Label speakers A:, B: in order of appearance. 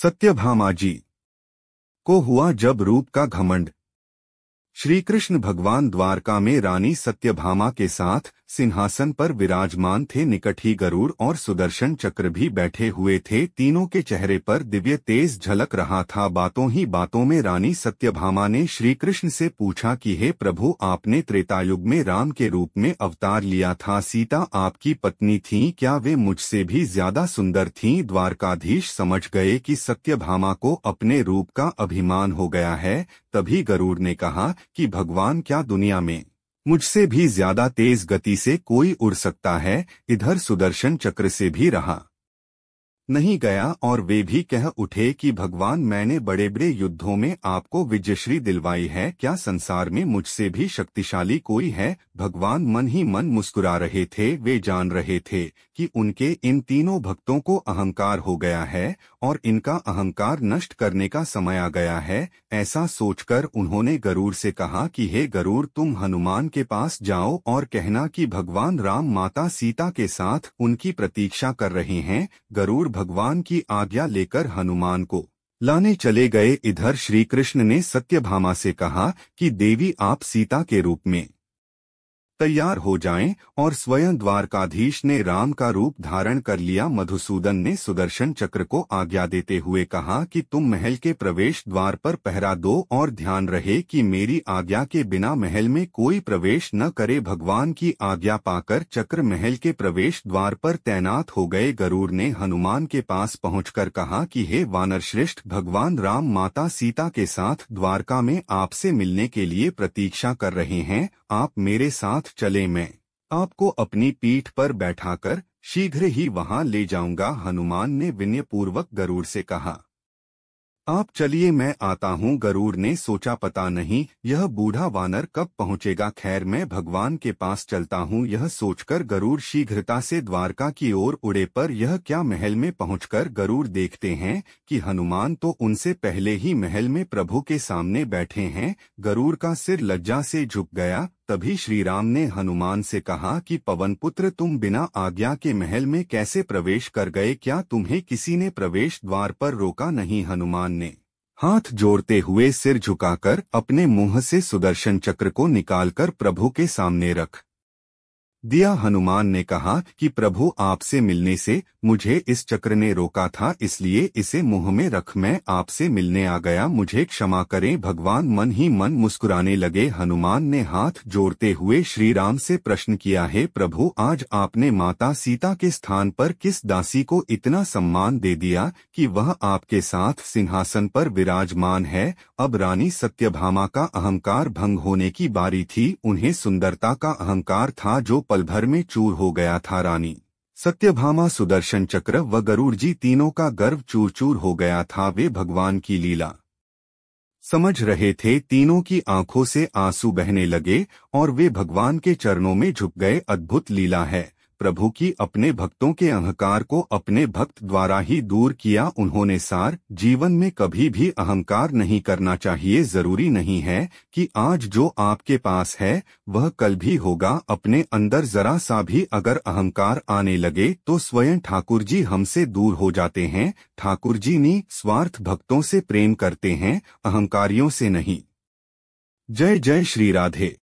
A: सत्यभामा जी को हुआ जब रूप का घमंड श्री कृष्ण भगवान द्वारका में रानी सत्यभामा के साथ सिंहासन पर विराजमान थे निकट ही गरुड़ और सुदर्शन चक्र भी बैठे हुए थे तीनों के चेहरे पर दिव्य तेज झलक रहा था बातों ही बातों में रानी सत्यभामा ने श्रीकृष्ण से पूछा कि हे प्रभु आपने त्रेतायुग में राम के रूप में अवतार लिया था सीता आपकी पत्नी थीं क्या वे मुझसे भी ज्यादा सुंदर थीं द्वारकाधीश समझ गए कि सत्य को अपने रूप का अभिमान हो गया है तभी गरुड़ ने कहा कि भगवान क्या दुनिया में मुझसे भी ज्यादा तेज गति से कोई उड़ सकता है इधर सुदर्शन चक्र से भी रहा नहीं गया और वे भी कह उठे कि भगवान मैंने बड़े बड़े युद्धों में आपको विजयश्री दिलवाई है क्या संसार में मुझसे भी शक्तिशाली कोई है भगवान मन ही मन मुस्कुरा रहे थे वे जान रहे थे कि उनके इन तीनों भक्तों को अहंकार हो गया है और इनका अहंकार नष्ट करने का समय आ गया है ऐसा सोचकर उन्होंने गरूर से कहा कि हे गरूर तुम हनुमान के पास जाओ और कहना कि भगवान राम माता सीता के साथ उनकी प्रतीक्षा कर रहे हैं गरूर भगवान की आज्ञा लेकर हनुमान को लाने चले गए इधर श्री कृष्ण ने सत्यभामा से कहा कि देवी आप सीता के रूप में तैयार हो जाएं और स्वयं द्वारकाधीश ने राम का रूप धारण कर लिया मधुसूदन ने सुदर्शन चक्र को आज्ञा देते हुए कहा कि तुम महल के प्रवेश द्वार पर पहरा दो और ध्यान रहे कि मेरी आज्ञा के बिना महल में कोई प्रवेश न करे भगवान की आज्ञा पाकर चक्र महल के प्रवेश द्वार पर तैनात हो गए गरुड़ ने हनुमान के पास पहुंचकर कहा कि हे वानर श्रेष्ठ भगवान राम माता सीता के साथ द्वारका में आपसे मिलने के लिए प्रतीक्षा कर रहे हैं आप मेरे साथ साथ चले मैं आपको अपनी पीठ पर बैठाकर शीघ्र ही वहां ले जाऊंगा हनुमान ने विनय पूर्वक गरुड़ से कहा आप चलिए मैं आता हूँ गरुड़ ने सोचा पता नहीं यह बूढ़ा वानर कब पहुँचेगा खैर मैं भगवान के पास चलता हूँ यह सोचकर गरुड़ शीघ्रता से द्वारका की ओर उड़े पर यह क्या महल में पहुँचकर गरुड़ देखते हैं कि हनुमान तो उनसे पहले ही महल में प्रभु के सामने बैठे हैं गरुड़ का सिर लज्जा से झुक गया तभी श्री राम ने हनुमान से कहा कि पवन पुत्र तुम बिना आज्ञा के महल में कैसे प्रवेश कर गए क्या तुम्हें किसी ने प्रवेश द्वार पर रोका नहीं हनुमान ने हाथ जोड़ते हुए सिर झुकाकर अपने मुंह से सुदर्शन चक्र को निकालकर प्रभु के सामने रख दिया हनुमान ने कहा कि प्रभु आपसे मिलने से मुझे इस चक्र ने रोका था इसलिए इसे मुंह में रख मैं आपसे मिलने आ गया मुझे क्षमा करें भगवान मन ही मन मुस्कुराने लगे हनुमान ने हाथ जोड़ते हुए श्री राम से प्रश्न किया है प्रभु आज आपने माता सीता के स्थान पर किस दासी को इतना सम्मान दे दिया कि वह आपके साथ सिंहासन पर विराजमान है अब रानी सत्यभामा का अहंकार भंग होने की बारी थी उन्हें सुंदरता का अहंकार था जो पलभर में चूर हो गया था रानी सत्यभामा सुदर्शन चक्र व गरुड़ जी तीनों का गर्व चूर चूर हो गया था वे भगवान की लीला समझ रहे थे तीनों की आंखों से आंसू बहने लगे और वे भगवान के चरणों में झुक गए अद्भुत लीला है प्रभु की अपने भक्तों के अहंकार को अपने भक्त द्वारा ही दूर किया उन्होंने सार जीवन में कभी भी अहंकार नहीं करना चाहिए जरूरी नहीं है कि आज जो आपके पास है वह कल भी होगा अपने अंदर जरा सा भी अगर अहंकार आने लगे तो स्वयं ठाकुर जी हमसे दूर हो जाते हैं ठाकुर जी ने स्वार्थ भक्तों से प्रेम करते हैं अहंकारियों से नहीं जय जय श्री राधे